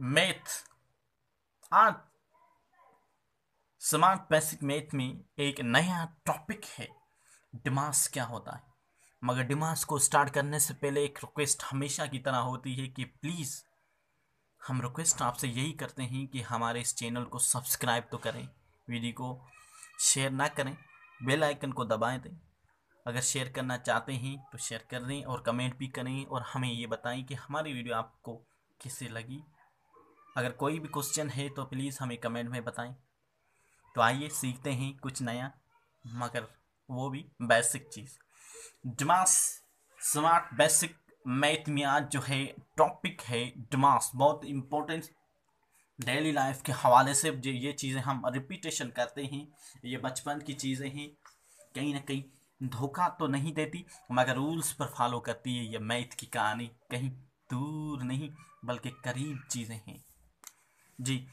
math आज smart basic math में एक नया टॉपिक है डिमास क्या होता है मगर डिमास को स्टार्ट करने से पहले एक रिक्वेस्ट हमेशा की तरह होती है कि प्लीज़ हम रिक्वेस्ट आपसे यही करते हैं कि हमारे इस चैनल को सब्सक्राइब तो करें वीडियो को शेयर ना करें बेल आइकन को दबाएं दें अगर शेयर करना चाहते हैं तो शेयर कर दें और कमेंट भी करें और हमें ये बताएं कि हमारी वीडियो आपको किससे लगी अगर कोई भी क्वेश्चन है तो प्लीज़ हमें कमेंट में बताएं तो आइए सीखते हैं कुछ नया मगर वो भी बेसिक चीज़ डमास स्मार्ट बेसिक मैथ में आज जो है टॉपिक है डमास बहुत इम्पोर्टेंट डेली लाइफ के हवाले से जो ये चीज़ें हम रिपीटेशन करते हैं ये बचपन की चीज़ें हैं कहीं ना कहीं धोखा तो नहीं देती मगर रूल्स पर फॉलो करती है ये मैथ की कहानी कहीं दूर नहीं बल्कि करीब चीज़ें हैं जी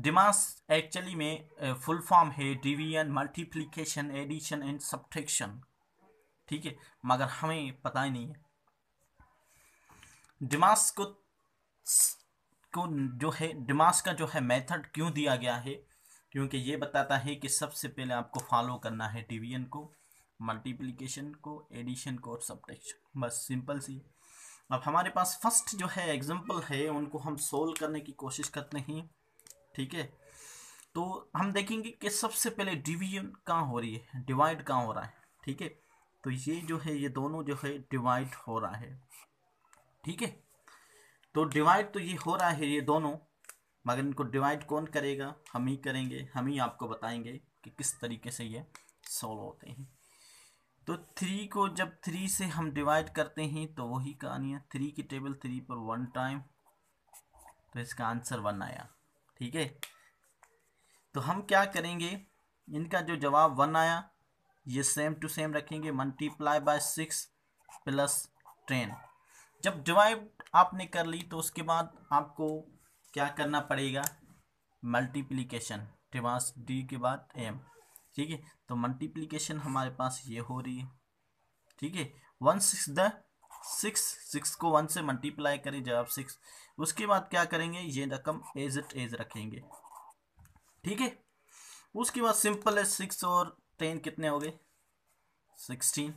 डिमास एक्चुअली में फुल फॉर्म है division multiplication addition and subtraction ठीक है मगर हमें पता ही नहीं है डिमास को को जो है डिमास का जो है मेथड क्यों दिया गया है क्योंकि ये बताता है कि सबसे पहले आपको फॉलो करना है डिवीजन को मल्टीप्लिकेशन को एडिशन को और सब्ट्रैक्शन बस सिंपल सी अब हमारे पास फर्स्ट जो है एग्जाम्पल है उनको हम सोल्व करने की कोशिश करते हैं ठीक है तो हम देखेंगे कि सबसे पहले डिवीजन कहाँ हो रही है डिवाइड कहाँ हो रहा है ठीक है तो ये जो है ये दोनों जो है डिवाइड हो रहा है ठीक है तो डिवाइड तो ये हो रहा है ये दोनों मगर इनको डिवाइड कौन करेगा हम ही करेंगे हम ही आपको बताएंगे कि किस तरीके से ये सॉल्व होते हैं तो थ्री को जब थ्री से हम डिवाइड करते हैं तो वही कहानी है थ्री की टेबल थ्री पर वन टाइम तो इसका आंसर वन आया ठीक है तो हम क्या करेंगे इनका जो जवाब वन आया ये सेम टू सेम रखेंगे multiply by six plus ten जब डिवाइड आपने कर ली तो उसके बाद आपको क्या करना पड़ेगा मल्टीप्लीकेशन डिवास डी के बाद एम ठीक है तो मल्टीप्लीकेशन हमारे पास ये हो रही है ठीक है one six the six six को वन से मल्टीप्लाई करें जवाब सिक्स उसके बाद क्या करेंगे ये रकम एज इट एज रखेंगे ठीक है उसके बाद सिंपल है सिक्स और टेन कितने हो गए सिक्सटीन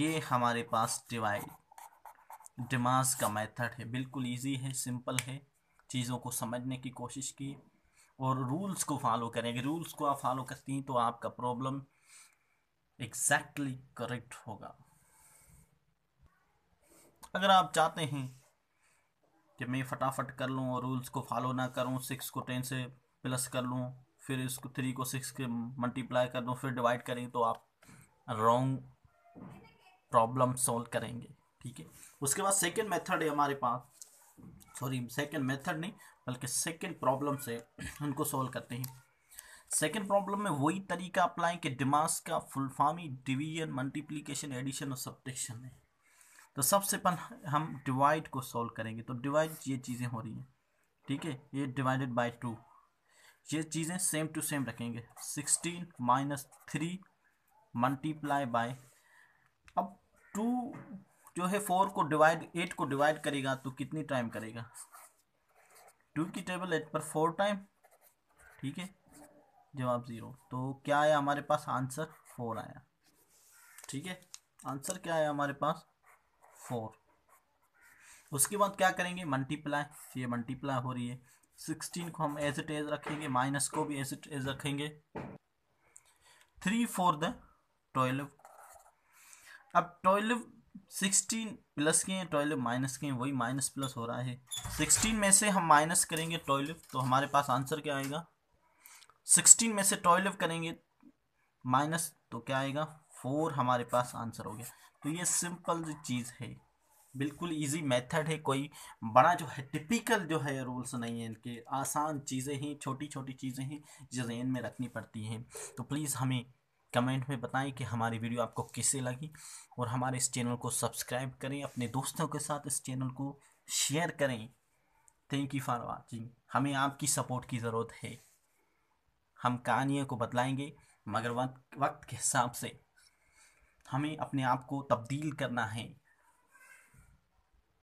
ये हमारे पास डिवाइड डिमास का मेथड है बिल्कुल इजी है सिंपल है चीज़ों को समझने की कोशिश की और रूल्स को फॉलो करें अगर रूल्स को आप फॉलो करती हैं तो आपका प्रॉब्लम एग्जैक्टली करेक्ट होगा अगर आप चाहते हैं कि मैं फटाफट कर लूँ और रूल्स को फॉलो ना करूँ सिक्स को टेन से प्लस कर लूँ फिर इसको थ्री को सिक्स के मल्टीप्लाई कर दूँ फिर डिवाइड करें तो आप रॉन्ग प्रॉब्लम सॉल्व करेंगे ठीक है उसके बाद सेकेंड मेथड है हमारे पास सॉरी सेकंड मेथड नहीं बल्कि सेकंड प्रॉब्लम से उनको सॉल्व करते हैं सेकंड प्रॉब्लम में वही तरीका अप्लाई कि डिमास का फुल फुलफामी डिवीजन मल्टीप्लीकेशन एडिशन और सब्ट्रैक्शन है तो सबसे पहले हम डिवाइड को सॉल्व करेंगे तो डिवाइड ये चीज़ें हो रही हैं ठीक है ये डिवाइडेड बाई टू ये चीज़ें सेम टू सेम रखेंगे sixteen minus three multiply by अब टू जो है फोर को डिवाइड एट को डिवाइड करेगा तो कितनी टाइम करेगा टू की टेबल एट पर फोर टाइम ठीक है जवाब ज़ीरो तो क्या आया हमारे पास आंसर फोर आया ठीक है आंसर क्या आया हमारे पास फोर उसके बाद क्या करेंगे मल्टीप्लाई ये मल्टीप्लाई हो रही है सिक्सटीन को हम एज इट एज रखेंगे माइनस को भी एज इट एज रखेंगे थ्री फोर द ट्वेल्व अब ट्वेल्व सिक्सटीन प्लस के हैं ट्वेल्व माइनस के हैं वही माइनस प्लस हो रहा है सिक्सटीन में से हम माइनस करेंगे ट्वेल्व तो हमारे पास आंसर क्या आएगा सिक्सटीन में से ट्वेल्व करेंगे माइनस तो क्या आएगा फोर हमारे पास आंसर हो गया तो ये सिंपल चीज़ है बिल्कुल इजी मेथड है कोई बड़ा जो है टिपिकल जो है रूल्स नहीं है इनके आसान चीज़ें हैं छोटी छोटी चीज़ें हैं जो जहन में रखनी पड़ती हैं तो प्लीज़ हमें कमेंट में बताएं कि हमारी वीडियो आपको किसे लगी और हमारे इस चैनल को सब्सक्राइब करें अपने दोस्तों के साथ इस चैनल को शेयर करें थैंक यू फॉर वॉचिंग हमें आपकी सपोर्ट की ज़रूरत है हम कहानियों को बतलाएँगे मगर वक्त के हिसाब से हमें अपने आप को तब्दील करना है